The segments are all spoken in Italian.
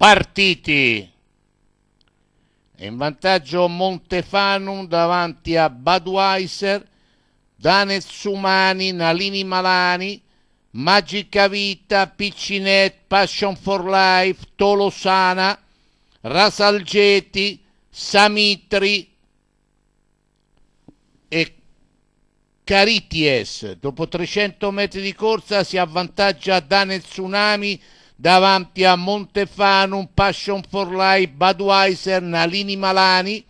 partiti. È in vantaggio Montefanum davanti a Budweiser, Danezumani, Nalini Malani, Magica Vita, Piccinet, Passion for Life, Tolosana, Rasalgeti, Samitri e Carities. Dopo 300 metri di corsa si avvantaggia Danezunami davanti a Montefanum, Passion for Life, Budweiser, Nalini Malani,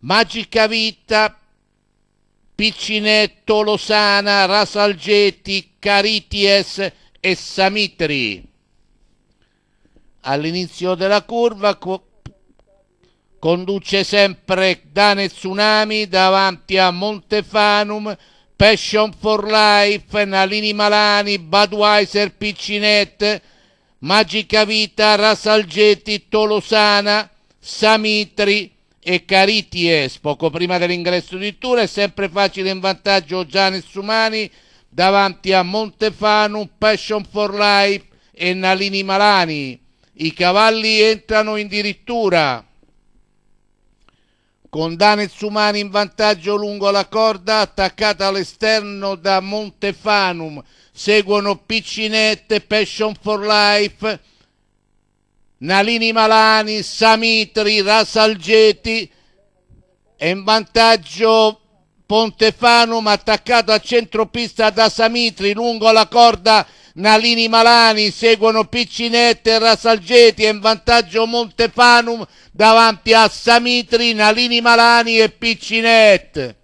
Magica Vita, Piccinetto, Losana, Rasalgetti, Carities e Samitri. All'inizio della curva co conduce sempre Dane Tsunami davanti a Montefanum, Passion for Life, Nalini Malani, Budweiser, Piccinette, Magica Vita, Rasalgetti, Tolosana, Samitri e Carities. Poco prima dell'ingresso di Tour è sempre facile in vantaggio Gianni Sumani davanti a Montefanu, Passion for Life e Nalini Malani. I cavalli entrano in dirittura con Danez Umani in vantaggio lungo la corda, attaccata all'esterno da Montefanum, seguono Piccinette, Passion for Life, Nalini Malani, Samitri, Rasalgeti, e in vantaggio Pontefanum attaccato a centropista da Samitri lungo la corda Nalini Malani, seguono Piccinette e Rasalgeti e in vantaggio Montefanum davanti a Samitri, Nalini Malani e Piccinette.